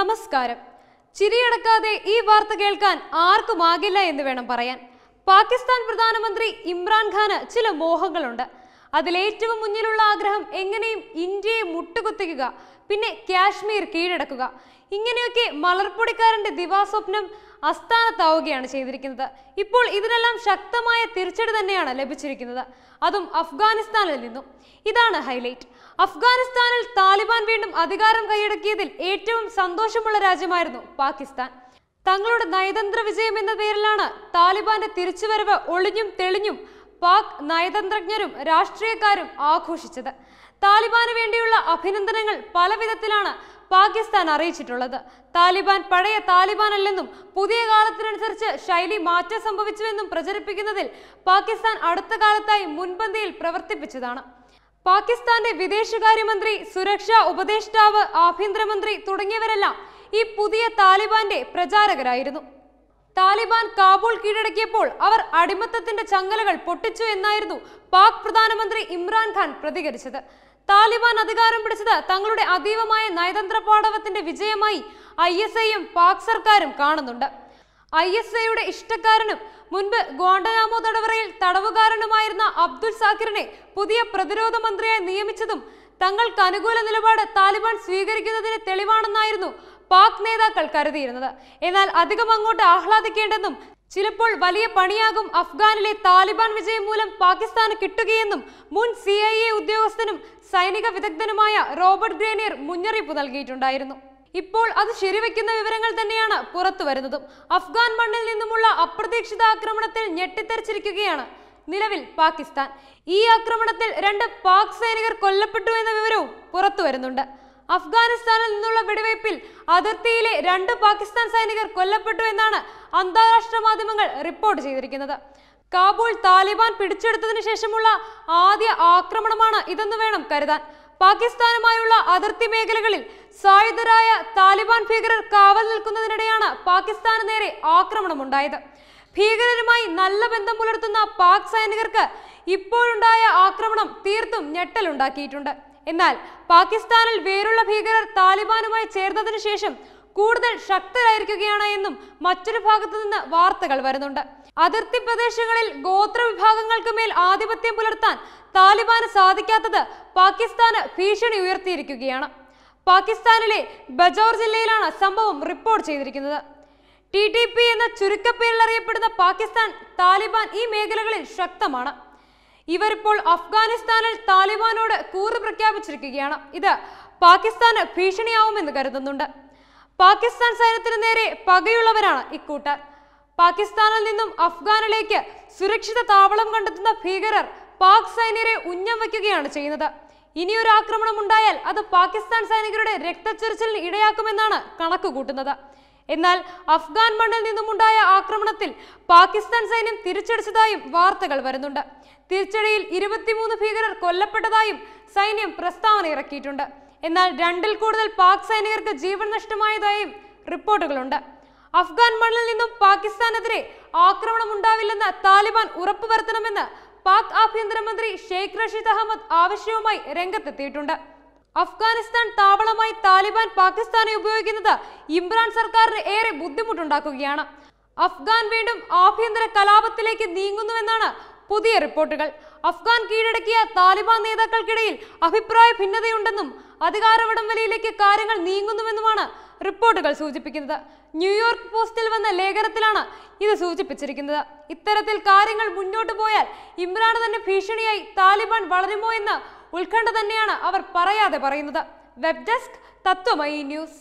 നമസ്കാരം ചിരിയടക്കാതെ ഈ വാർത്ത കേൾക്കാൻ ആർക്കുമാകില്ല എന്ന് വേണം പറയാൻ പാകിസ്ഥാൻ പ്രധാനമന്ത്രി ഇമ്രാൻഖാന് ചില മോഹങ്ങളുണ്ട് അതിലേറ്റവും മുന്നിലുള്ള ആഗ്രഹം എങ്ങനെയും ഇന്ത്യയെ മുട്ടുകുത്തിക്കുക പിന്നെ കാശ്മീർ കീഴടക്കുക ഇങ്ങനെയൊക്കെ മലർപ്പൊടിക്കാരന്റെ ദിവാസ്വപ്നം അസ്ഥാനത്താവുകയാണ് ചെയ്തിരിക്കുന്നത് ഇപ്പോൾ ഇതിനെല്ലാം ശക്തമായ തിരിച്ചടി തന്നെയാണ് ലഭിച്ചിരിക്കുന്നത് അതും അഫ്ഗാനിസ്ഥാനിൽ നിന്നും ഇതാണ് ഹൈലൈറ്റ് അഫ്ഗാനിസ്ഥാനിൽ താലിബാൻ വീണ്ടും അധികാരം കൈയടക്കിയതിൽ ഏറ്റവും സന്തോഷമുള്ള രാജ്യമായിരുന്നു പാകിസ്ഥാൻ തങ്ങളുടെ നയതന്ത്ര വിജയം എന്ന പേരിലാണ് താലിബാന്റെ തിരിച്ചുവരവ് ഒളിഞ്ഞും തെളിഞ്ഞും പാക് നയതന്ത്രജ്ഞരും രാഷ്ട്രീയക്കാരും ആഘോഷിച്ചത് താലിബാന് വേണ്ടിയുള്ള അഭിനന്ദനങ്ങൾ പല വിധത്തിലാണ് പാകിസ്ഥാൻ അറിയിച്ചിട്ടുള്ളത് താലിബാൻ പഴയ താലിബാൻ അല്ലെന്നും പുതിയ കാലത്തിനനുസരിച്ച് ശൈലി മാറ്റം സംഭവിച്ചുവെന്നും പ്രചരിപ്പിക്കുന്നതിൽ പാകിസ്ഥാൻ അടുത്ത കാലത്തായി മുൻപന്തിയിൽ പ്രവർത്തിപ്പിച്ചതാണ് പാകിസ്ഥാന്റെ വിദേശകാര്യമന്ത്രി സുരക്ഷാ ഉപദേഷ്ടാവ് ആഭ്യന്തരമന്ത്രി തുടങ്ങിയവരെല്ലാം ഈ പുതിയ താലിബാന്റെ പ്രചാരകരായിരുന്നു താലിബാൻ കാബൂൾ കീഴടക്കിയപ്പോൾ അവർ അടിമത്തത്തിന്റെ ചങ്ങലകൾ പൊട്ടിച്ചു എന്നായിരുന്നു പാക് പ്രധാനമന്ത്രി ഇമ്രാൻഖാൻ പ്രതികരിച്ചത് താലിബാൻ അധികാരം പിടിച്ചത് തങ്ങളുടെ അതീവമായ നയതന്ത്ര പാടവത്തിന്റെ വിജയമായി ഐ എസ് ഐയും പാക് സർക്കാരും കാണുന്നുണ്ട് ഐ എസ് ഐയുടെ ഇഷ്ടക്കാരനും മുൻപ് ഗോണ്ടനാമോ തടവറയിൽ തടവുകാരനുമായിരുന്ന അബ്ദുൽ സാക്കിറിനെ പുതിയ പ്രതിരോധ മന്ത്രിയായി നിയമിച്ചതും തങ്ങൾക്ക് അനുകൂല നിലപാട് താലിബാൻ സ്വീകരിക്കുന്നതിന് തെളിവാണെന്നായിരുന്നു പാക് നേതാക്കൾ കരുതിയിരുന്നത് എന്നാൽ അധികം അങ്ങോട്ട് ആഹ്ലാദിക്കേണ്ടെന്നും ചിലപ്പോൾ വലിയ പണിയാകും അഫ്ഗാനിലെ താലിബാൻ വിജയം മൂലം പാകിസ്ഥാന് കിട്ടുകയെന്നും മുൻ സി ഐ എ ഉദ്യോഗസ്ഥനും സൈനിക വിദഗ്ധനുമായ റോബർട്ട് ഗ്രേനിയർ മുന്നറിയിപ്പ് നൽകിയിട്ടുണ്ടായിരുന്നു ഇപ്പോൾ അത് ശരിവെക്കുന്ന വിവരങ്ങൾ തന്നെയാണ് പുറത്തു വരുന്നതും അഫ്ഗാൻ മണ്ണിൽ നിന്നുമുള്ള അപ്രതീക്ഷിത ആക്രമണത്തിൽ ഞെട്ടിത്തെറിച്ചിരിക്കുകയാണ് നിലവിൽ പാകിസ്ഥാൻ ഈ ആക്രമണത്തിൽ രണ്ട് പാക് സൈനികർ കൊല്ലപ്പെട്ടു എന്ന വിവരവും പുറത്തു വരുന്നുണ്ട് അഫ്ഗാനിസ്ഥാനിൽ നിന്നുള്ള വെടിവയ്പിൽ അതിർത്തിയിലെ രണ്ട് പാകിസ്ഥാൻ സൈനികർ കൊല്ലപ്പെട്ടു എന്നാണ് അന്താരാഷ്ട്ര മാധ്യമങ്ങൾ റിപ്പോർട്ട് ചെയ്തിരിക്കുന്നത് കാബൂൾ താലിബാൻ പിടിച്ചെടുത്തതിനു ശേഷമുള്ള ആദ്യ ആക്രമണമാണ് ഇതെന്ന് വേണം കരുതാൻ പാകിസ്ഥാനുമായുള്ള അതിർത്തി മേഖലകളിൽ സായുധരായ താലിബാൻ ഭീകരർ കാവൽ നിൽക്കുന്നതിനിടെയാണ് പാകിസ്ഥാന് നേരെ ആക്രമണമുണ്ടായത് ഭീകരരുമായി നല്ല ബന്ധം പുലർത്തുന്ന പാക് സൈനികർക്ക് ഇപ്പോഴുണ്ടായ ആക്രമണം തീർത്തും ഞെട്ടലുണ്ടാക്കിയിട്ടുണ്ട് എന്നാൽ പാകിസ്ഥാനിൽ വേറുള്ള ഭീകരർ താലിബാനുമായി ചേർന്നതിനു ശേഷം കൂടുതൽ ശക്തരായിരിക്കുകയാണ് എന്നും മറ്റൊരു ഭാഗത്തു നിന്ന് വാർത്തകൾ വരുന്നുണ്ട് അതിർത്തി പ്രദേശങ്ങളിൽ ഗോത്ര വിഭാഗങ്ങൾക്ക് മേൽ ആധിപത്യം പുലർത്താൻ താലിബാന് സാധിക്കാത്തത് പാകിസ്ഥാന് ഭീഷണി ഉയർത്തിയിരിക്കുകയാണ് പാകിസ്ഥാനിലെ ബജോർ ജില്ലയിലാണ് സംഭവം റിപ്പോർട്ട് ചെയ്തിരിക്കുന്നത് ടി ടി പി എന്ന ചുരുക്കപ്പേരിൽ അറിയപ്പെടുന്ന പാകിസ്ഥാൻ താലിബാൻ ഈ മേഖലകളിൽ ശക്തമാണ് ഇവരിപ്പോൾ അഫ്ഗാനിസ്ഥാനിൽ താലിബാനോട് കൂറ് പ്രഖ്യാപിച്ചിരിക്കുകയാണ് ഇത് പാകിസ്ഥാന് ഭീഷണിയാവുമെന്ന് കരുതുന്നുണ്ട് പാകിസ്ഥാൻ സൈന്യത്തിന് നേരെ പകയുള്ളവരാണ് ഇക്കൂട്ടർ പാകിസ്ഥാനിൽ നിന്നും അഫ്ഗാനിലേക്ക് സുരക്ഷിത താവളം കണ്ടെത്തുന്ന ഭീകരർ പാക് സൈന്യരെ ഉന്നം വയ്ക്കുകയാണ് ചെയ്യുന്നത് ഇനിയൊരു ആക്രമണം ഉണ്ടായാൽ അത് പാകിസ്ഥാൻ സൈനികരുടെ രക്തച്ചൊരിച്ചിലിന് ഇടയാക്കുമെന്നാണ് കണക്ക് കൂട്ടുന്നത് എന്നാൽ അഫ്ഗാൻ മണ്ണിൽ നിന്നുമുണ്ടായ ആക്രമണത്തിൽ പാകിസ്ഥാൻ സൈന്യം തിരിച്ചടിച്ചതായും വാർത്തകൾ വരുന്നുണ്ട് തിരിച്ചടിയിൽ ഇരുപത്തിമൂന്ന് ഭീകരർ കൊല്ലപ്പെട്ടതായും സൈന്യം പ്രസ്താവന ഇറക്കിയിട്ടുണ്ട് എന്നാൽ രണ്ടിൽ കൂടുതൽ പാക് സൈനികർക്ക് ജീവൻ നഷ്ടമായതായും റിപ്പോർട്ടുകളുണ്ട് അഫ്ഗാൻ മണ്ണിൽ നിന്നും പാകിസ്ഥാനെതിരെ ആക്രമണം ഉണ്ടാവില്ലെന്ന് താലിബാൻ വരുത്തണമെന്ന് പാക് ആഭ്യന്തരമന്ത്രി ഷെയ്ഖ് റഷീദ് അഹമ്മദ് ആവശ്യവുമായി രംഗത്തെത്തിയിട്ടുണ്ട് അഫ്ഗാനിസ്ഥാൻ താവളമായി താലിബാൻ പാകിസ്ഥാനെ ഉപയോഗിക്കുന്നത് ഇമ്രാൻ സർക്കാരിന് ഏറെ ബുദ്ധിമുട്ടുണ്ടാക്കുകയാണ് അഫ്ഗാൻ വീണ്ടും ആഭ്യന്തര കലാപത്തിലേക്ക് നീങ്ങുന്നുവെന്നാണ് പുതിയ റിപ്പോർട്ടുകൾ അഫ്ഗാൻ കീഴടക്കിയ താലിബാൻ നേതാക്കൾക്കിടയിൽ അഭിപ്രായ ഭിന്നതയുണ്ടെന്നും അധികാരവടം വലയിലേക്ക് കാര്യങ്ങൾ നീങ്ങുന്നുവെന്നുമാണ് റിപ്പോർട്ടുകൾ സൂചിപ്പിക്കുന്നത് ന്യൂയോർക്ക് പോസ്റ്റിൽ വന്ന ലേഖനത്തിലാണ് ഇത് സൂചിപ്പിച്ചിരിക്കുന്നത് ഇത്തരത്തിൽ കാര്യങ്ങൾ മുന്നോട്ട് പോയാൽ ഇമ്രാൻ തന്നെ ഭീഷണിയായി താലിബാൻ വളരുമോ എന്ന് ഉത്കണ്ഠ തന്നെയാണ് അവർ പറയാതെ പറയുന്നത് വെബ് ഡെസ്ക് തത്വമയി ന്യൂസ്